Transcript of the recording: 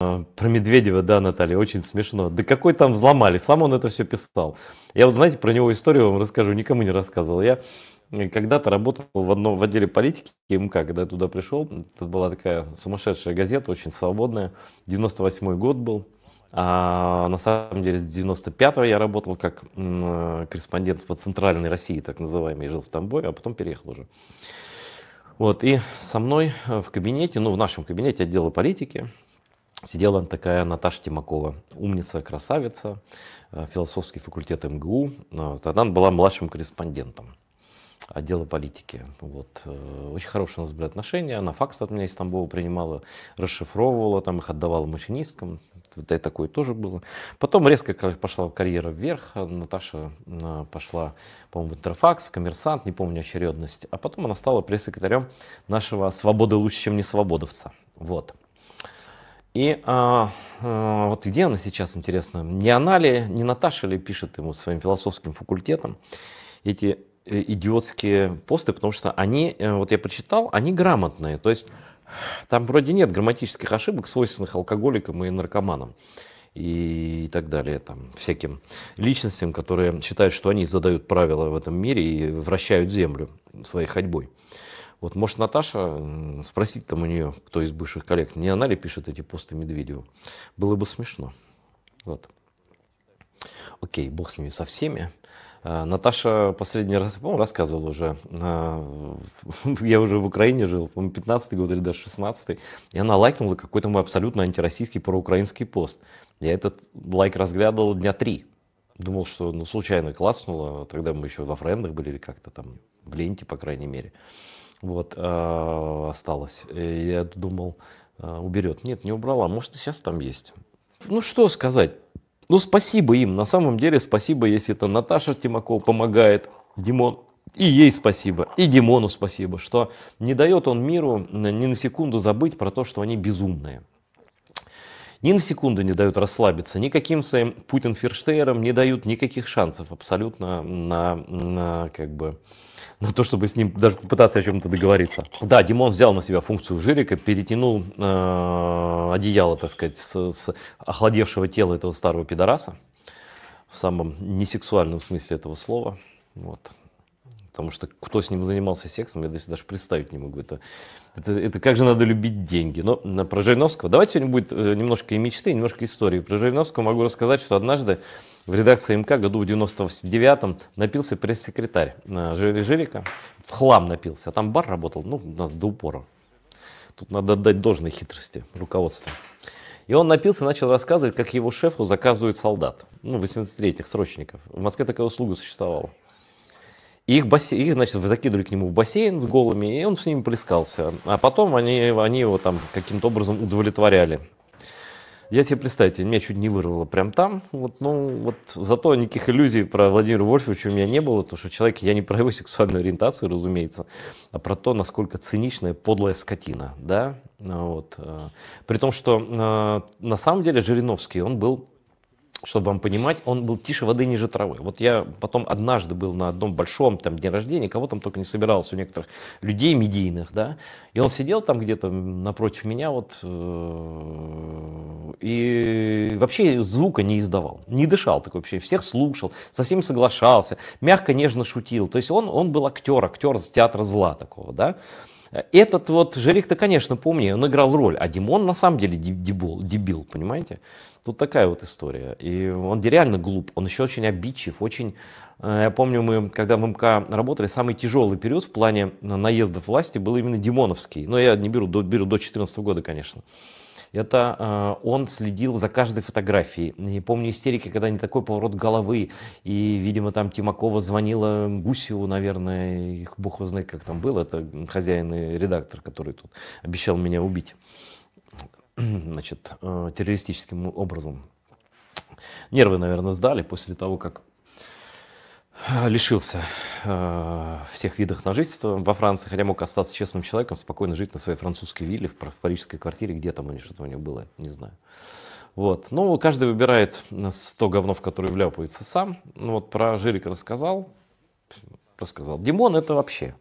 Про Медведева, да, Наталья, очень смешно. Да какой там взломали, сам он это все писал. Я вот, знаете, про него историю вам расскажу, никому не рассказывал. Я э, когда-то работал в одном в отделе политики МК, когда я туда пришел. Это была такая сумасшедшая газета, очень свободная. 98 год был. А на самом деле с 95-го я работал как э, корреспондент по Центральной России, так называемый, жил в Тамбове, а потом переехал уже. Вот, и со мной э, в кабинете, ну, в нашем кабинете отдела политики, Сидела такая Наташа Тимакова, умница, красавица, э, философский факультет МГУ. Э, Тогда она была младшим корреспондентом отдела политики. Вот. Э, очень хорошие у нас были отношения. Она факс от меня из Тамбова принимала, расшифровывала, там их отдавала машинисткам. Да и такое тоже было. Потом резко пошла карьера вверх. Наташа пошла, по-моему, в Интерфакс, в Коммерсант, не помню очередность. А потом она стала пресс-секретарем нашего «Свободы лучше, чем не свободовца». Вот. И а, а, вот где она сейчас, интересно? Не она ли, не Наташа ли пишет ему своим философским факультетом эти э, идиотские посты, потому что они, э, вот я прочитал, они грамотные. То есть там вроде нет грамматических ошибок, свойственных алкоголикам и наркоманам и так далее, там, всяким личностям, которые считают, что они задают правила в этом мире и вращают землю своей ходьбой. Вот, может, Наташа, спросить там у нее, кто из бывших коллег, не она ли пишет эти посты Медведеву? Было бы смешно. Вот. Окей, бог с ними, со всеми. А, Наташа последний раз, по-моему, рассказывала уже, а, я уже в Украине жил, по-моему, 15 год или даже 16 и она лайкнула какой-то мой абсолютно антироссийский проукраинский пост. Я этот лайк разглядывал дня три. Думал, что ну, случайно класснуло, тогда мы еще во френдах были или как-то там, в ленте, по крайней мере вот, э, осталось. я думал, э, уберет. Нет, не убрала, может, и сейчас там есть. Ну, что сказать. Ну, спасибо им, на самом деле, спасибо, если это Наташа Тимакова помогает, Димон, и ей спасибо, и Димону спасибо, что не дает он миру ни на секунду забыть про то, что они безумные ни на секунду не дают расслабиться, никаким своим Путин-Ферштейрам не дают никаких шансов абсолютно на, на как бы, на то, чтобы с ним даже попытаться о чем-то договориться. Да, Димон взял на себя функцию Жирика, перетянул э, одеяло, так сказать, с, с охладевшего тела этого старого пидораса в самом несексуальном смысле этого слова. Вот. Потому что кто с ним занимался сексом, я даже представить не могу. Это, это, это как же надо любить деньги. Но на, э, про Жириновского. Давайте сегодня будет э, немножко и мечты, и немножко истории. Про Жириновского могу рассказать, что однажды в редакции МК году в 99-м напился пресс-секретарь э, Жири Жирика. В хлам напился. А там бар работал, ну, у нас до упора. Тут надо отдать должной хитрости руководству. И он напился и начал рассказывать, как его шефу заказывают солдат. Ну, 83-х, срочников. В Москве такая услуга существовала их, бассейн, их, значит, закидывали к нему в бассейн с голыми, и он с ними плескался. А потом они, они его там каким-то образом удовлетворяли. Я себе представьте, меня чуть не вырвало прям там. Вот, ну, вот зато никаких иллюзий про Владимира Вольфовича у меня не было, потому что человек, я не про его сексуальную ориентацию, разумеется, а про то, насколько циничная подлая скотина, да, вот. Э, при том, что э, на самом деле Жириновский, он был чтобы вам понимать, он был тише воды ниже травы. Вот я потом однажды был на одном большом там дне рождения, кого там только не собирался, у некоторых людей медийных, да, и он сидел там где-то напротив меня вот э, и вообще звука не издавал, не дышал такой вообще, всех слушал, со всеми соглашался, мягко, нежно шутил, то есть он, он был актер, актер с театра зла такого, да, этот вот Жерих-то, конечно, помню, он играл роль, а Димон на самом деле дебил, дебил, понимаете? Тут такая вот история. И он реально глуп, он еще очень обидчив, очень... Э, я помню, мы, когда в МК работали, самый тяжелый период в плане э, наездов власти был именно Димоновский. Но я не беру, до, беру до 2014 года, конечно это э, он следил за каждой фотографией. Не помню истерики, когда не такой поворот головы, и, видимо, там Тимакова звонила Гусеву, наверное, их бог знает, как там было, это хозяин и редактор, который тут обещал меня убить значит, э, террористическим образом. Нервы, наверное, сдали после того, как Э, лишился э, всех видов на жительство во Франции, хотя мог остаться честным человеком, спокойно жить на своей французской вилле в парижской квартире, где там у него что-то у него было, не знаю. Вот. Ну, каждый выбирает э, то говно, в которое вляпается сам. Ну, вот про Жирика рассказал. Рассказал. Димон это вообще.